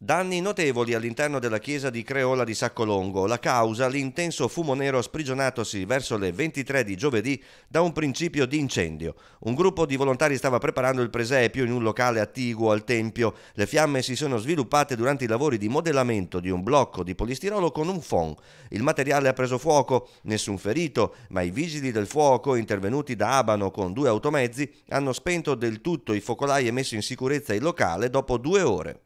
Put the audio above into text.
Danni notevoli all'interno della chiesa di Creola di Saccolongo. La causa, l'intenso fumo nero sprigionatosi verso le 23 di giovedì da un principio di incendio. Un gruppo di volontari stava preparando il presepio in un locale attiguo al tempio. Le fiamme si sono sviluppate durante i lavori di modellamento di un blocco di polistirolo con un fon. Il materiale ha preso fuoco, nessun ferito, ma i vigili del fuoco, intervenuti da Abano con due automezzi, hanno spento del tutto i focolai e messo in sicurezza il locale dopo due ore.